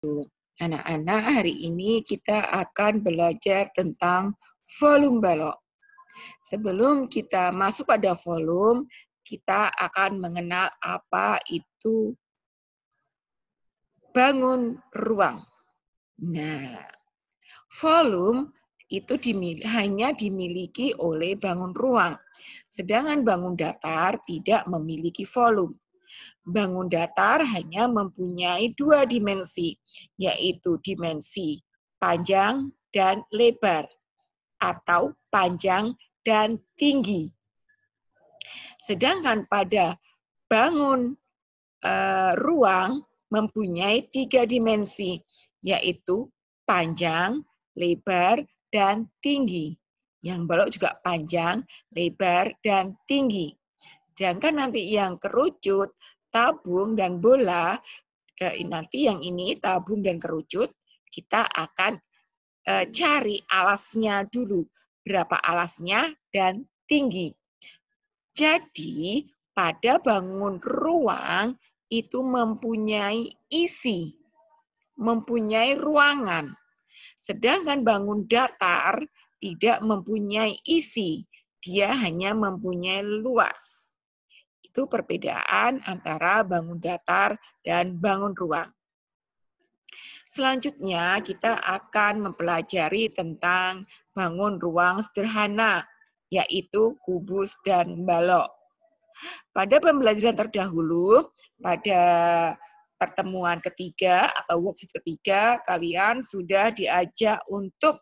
Gitu. Anak-anak, hari ini kita akan belajar tentang volume balok. Sebelum kita masuk pada volume, kita akan mengenal apa itu bangun ruang. Nah, volume itu dimil hanya dimiliki oleh bangun ruang. Sedangkan bangun datar tidak memiliki volume bangun datar hanya mempunyai dua dimensi, yaitu dimensi panjang dan lebar, atau panjang dan tinggi. Sedangkan pada bangun e, ruang mempunyai tiga dimensi, yaitu panjang, lebar, dan tinggi. Yang balok juga panjang, lebar, dan tinggi. Sedangkan nanti yang kerucut, tabung dan bola, nanti yang ini tabung dan kerucut, kita akan e, cari alasnya dulu. Berapa alasnya dan tinggi. Jadi, pada bangun ruang itu mempunyai isi, mempunyai ruangan. Sedangkan bangun datar tidak mempunyai isi, dia hanya mempunyai luas itu perbedaan antara bangun datar dan bangun ruang. Selanjutnya, kita akan mempelajari tentang bangun ruang sederhana, yaitu kubus dan balok. Pada pembelajaran terdahulu, pada pertemuan ketiga atau workshop ketiga, kalian sudah diajak untuk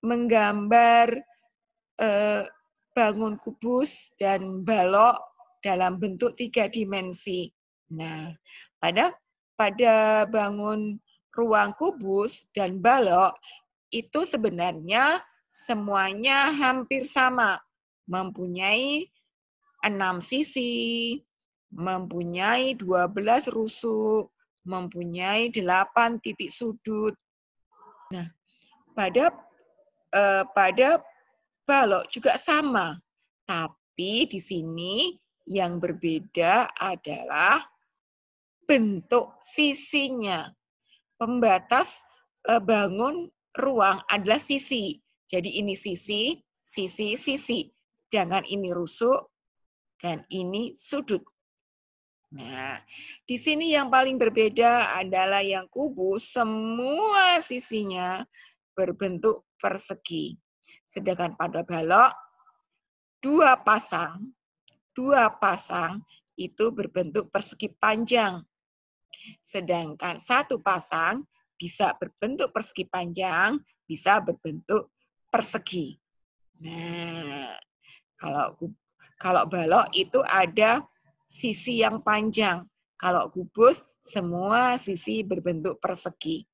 menggambar eh, bangun kubus dan balok dalam bentuk tiga dimensi. Nah, pada pada bangun ruang kubus dan balok itu sebenarnya semuanya hampir sama, mempunyai enam sisi, mempunyai dua belas rusuk, mempunyai delapan titik sudut. Nah, pada eh, pada balok juga sama, tapi di sini yang berbeda adalah bentuk sisinya. Pembatas e, bangun ruang adalah sisi. Jadi ini sisi, sisi, sisi. Jangan ini rusuk dan ini sudut. Nah, di sini yang paling berbeda adalah yang kubu, semua sisinya berbentuk persegi. Sedangkan pada balok, dua pasang dua pasang itu berbentuk persegi panjang. Sedangkan satu pasang bisa berbentuk persegi panjang, bisa berbentuk persegi. Nah, kalau kalau balok itu ada sisi yang panjang. Kalau kubus semua sisi berbentuk persegi.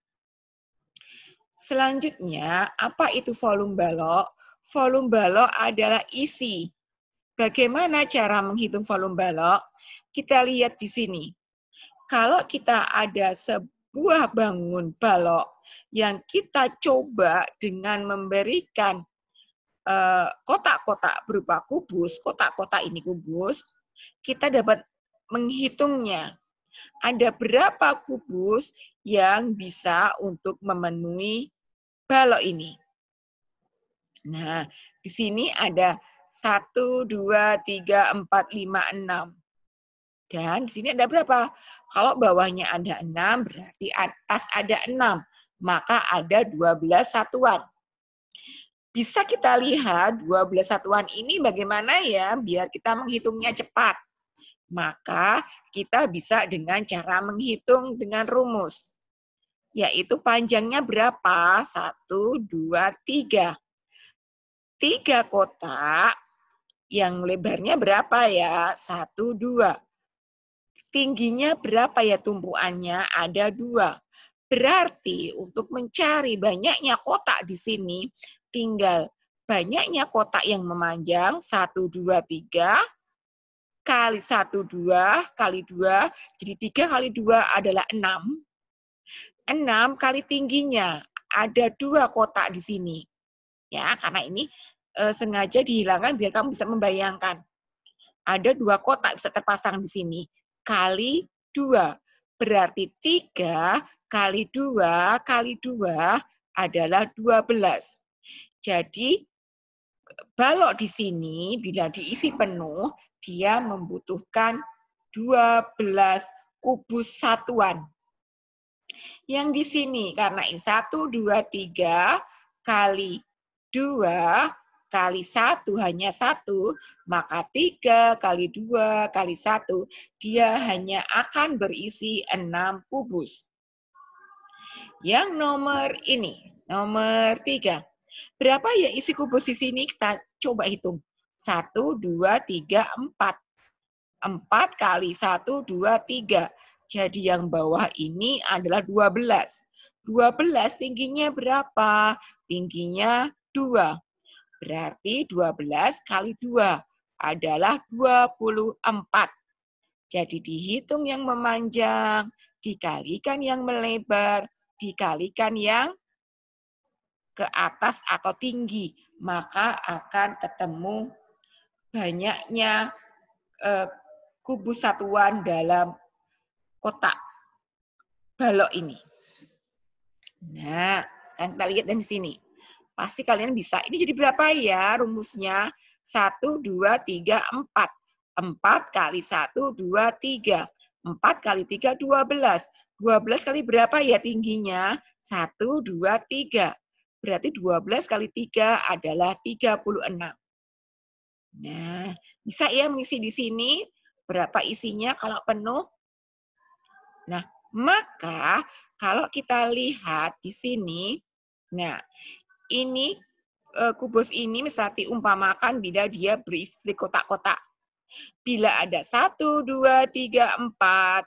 Selanjutnya, apa itu volume balok? Volume balok adalah isi Bagaimana cara menghitung volume balok? Kita lihat di sini. Kalau kita ada sebuah bangun balok yang kita coba dengan memberikan eh, kotak-kotak berupa kubus, kotak-kotak ini kubus, kita dapat menghitungnya. Ada berapa kubus yang bisa untuk memenuhi balok ini? Nah, di sini ada satu dua tiga empat lima enam Dan di sini ada berapa? Kalau bawahnya ada enam berarti atas ada enam Maka ada dua belas satuan. Bisa kita lihat dua belas satuan ini bagaimana ya biar kita menghitungnya cepat. Maka kita bisa dengan cara menghitung dengan rumus. Yaitu panjangnya berapa? satu dua tiga tiga kotak yang lebarnya berapa ya? Satu, dua. Tingginya berapa ya tumpuannya? Ada dua. Berarti untuk mencari banyaknya kotak di sini, tinggal banyaknya kotak yang memanjang, satu, dua, tiga, kali satu dua kali dua jadi tiga kali dua adalah enam enam kali tingginya, ada dua kotak di sini. Ya, karena ini uh, sengaja dihilangkan biar kamu bisa membayangkan. Ada dua kotak bisa terpasang di sini. Kali dua. Berarti tiga kali dua kali dua adalah dua belas. Jadi balok di sini bila diisi penuh dia membutuhkan dua belas kubus satuan. Yang di sini karena ini satu dua tiga kali dua kali satu hanya satu, maka tiga kali dua kali satu, dia hanya akan berisi enam kubus. Yang nomor ini, nomor tiga. Berapa ya isi kubus di sini? Kita coba hitung. Satu, dua, tiga, empat. Empat kali satu, dua, tiga. Jadi yang bawah ini adalah dua belas dua belas tingginya berapa? Tingginya dua. Berarti 12 kali 2 adalah 24. Jadi dihitung yang memanjang, dikalikan yang melebar, dikalikan yang ke atas atau tinggi, maka akan ketemu banyaknya eh, kubus satuan dalam kotak balok ini. Nah, kan kita lihat di sini. Pasti kalian bisa. Ini jadi berapa ya rumusnya? 1, 2, 3, 4. 4 kali 1, 2, 3. 4 kali 3, 12. 12 kali berapa ya tingginya? 1, 2, 3. Berarti 12 kali 3 adalah 36. Nah, bisa ya mengisi di sini berapa isinya kalau penuh? Nah, maka kalau kita lihat di sini, nah ini eh, kubus ini misalnya umpamakan bila dia berisi kotak-kotak. Bila ada satu, dua, tiga, empat,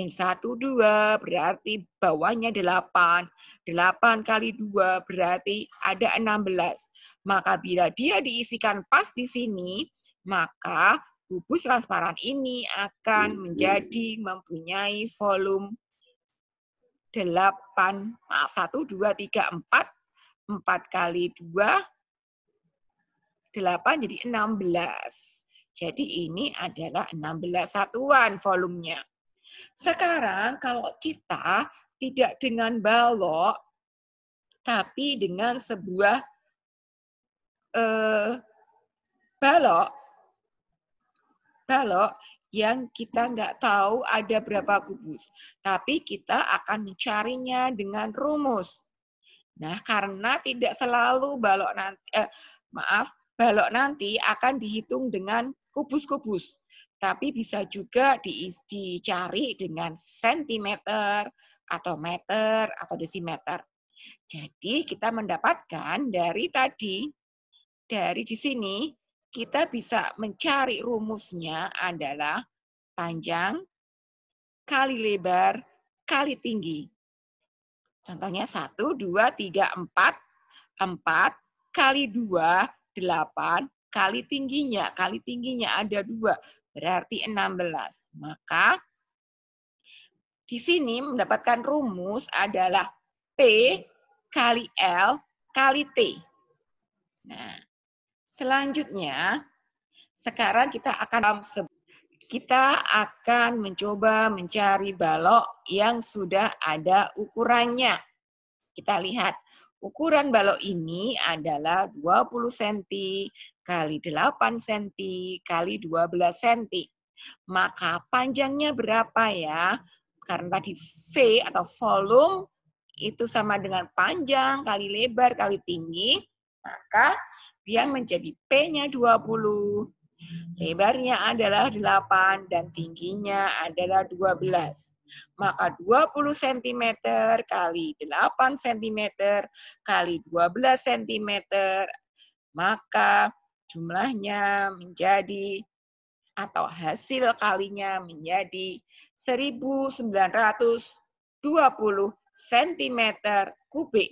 yang satu dua berarti bawahnya delapan. Delapan kali dua berarti ada enam belas. Maka bila dia diisikan pas di sini, maka kubus transparan ini akan menjadi mempunyai volume delapan maaf satu dua tiga empat 4 kali 2, 8 jadi 16. Jadi ini adalah 16 satuan volumenya. Sekarang kalau kita tidak dengan balok, tapi dengan sebuah eh, balok, balok yang kita nggak tahu ada berapa kubus. Tapi kita akan mencarinya dengan rumus. Nah, karena tidak selalu balok nanti eh, maaf, balok nanti akan dihitung dengan kubus-kubus tapi bisa juga di, dicari dengan sentimeter atau meter atau desimeter. Jadi kita mendapatkan dari tadi, dari di sini, kita bisa mencari rumusnya adalah panjang kali lebar kali tinggi. Contohnya 1, 2, 3, 4. 4 kali 2, 8. Kali tingginya, kali tingginya ada 2. Berarti 16. Maka di sini mendapatkan rumus adalah P kali L kali T. Nah, selanjutnya sekarang kita akan sebut kita akan mencoba mencari balok yang sudah ada ukurannya. Kita lihat, ukuran balok ini adalah 20 cm kali 8 cm kali 12 cm. Maka panjangnya berapa ya? Karena tadi V atau volume itu sama dengan panjang kali lebar kali tinggi, maka dia menjadi P-nya 20, Lebarnya adalah 8 dan tingginya adalah 12. Maka 20 cm kali 8 cm kali 12 cm, maka jumlahnya menjadi atau hasil kalinya menjadi 1920 cm kubik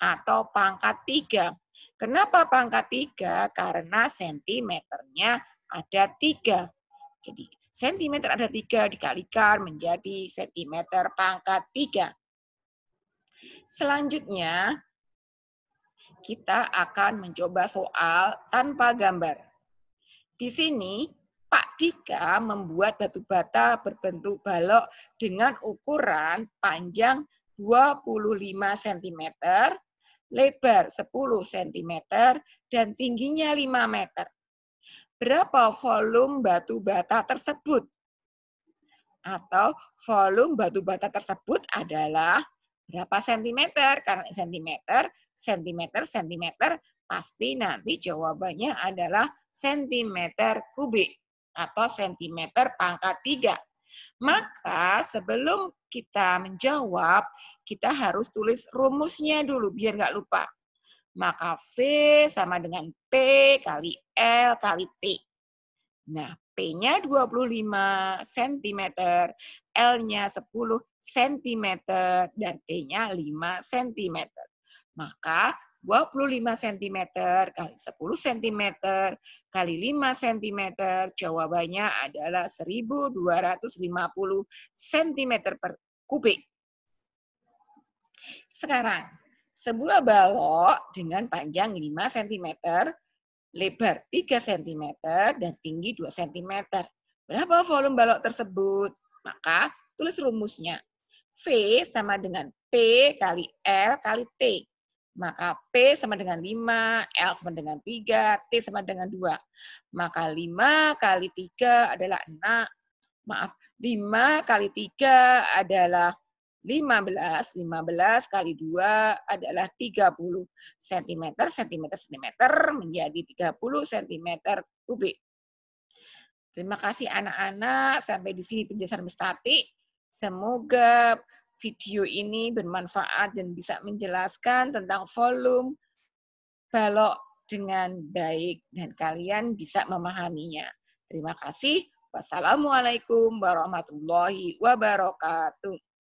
atau pangkat 3 Kenapa pangkat 3? Karena sentimeternya ada 3. Jadi sentimeter ada 3 dikalikan menjadi sentimeter pangkat 3. Selanjutnya, kita akan mencoba soal tanpa gambar. Di sini, Pak Dika membuat batu bata berbentuk balok dengan ukuran panjang 25 cm lebar 10 cm, dan tingginya 5 meter. Berapa volume batu bata tersebut? Atau volume batu bata tersebut adalah berapa cm? Karena cm, cm, cm, pasti nanti jawabannya adalah cm kubik atau cm pangkat 3. Maka sebelum kita menjawab, kita harus tulis rumusnya dulu biar nggak lupa. Maka V sama dengan P kali L kali T. Nah, P-nya 25 cm, L-nya 10 cm, dan T-nya 5 cm. Maka 25 cm kali 10 cm kali 5 cm jawabannya adalah 1250 cm per kubik. Sekarang, sebuah balok dengan panjang 5 cm, lebar 3 cm, dan tinggi 2 cm. Berapa volume balok tersebut? Maka tulis rumusnya. V sama dengan P kali L kali T. Maka P sama dengan 5, L sama dengan 3, T sama dengan 2. Maka 5 kali 3 adalah 6. Maaf, 5 kali 3 adalah 15. 15 kali 2 adalah 30 cm. cm, cm menjadi 30 cm kubik. Terima kasih anak-anak. Sampai di sini penjelasan Mestati. Semoga video ini bermanfaat dan bisa menjelaskan tentang volume balok dengan baik dan kalian bisa memahaminya. Terima kasih. Wassalamualaikum warahmatullahi wabarakatuh.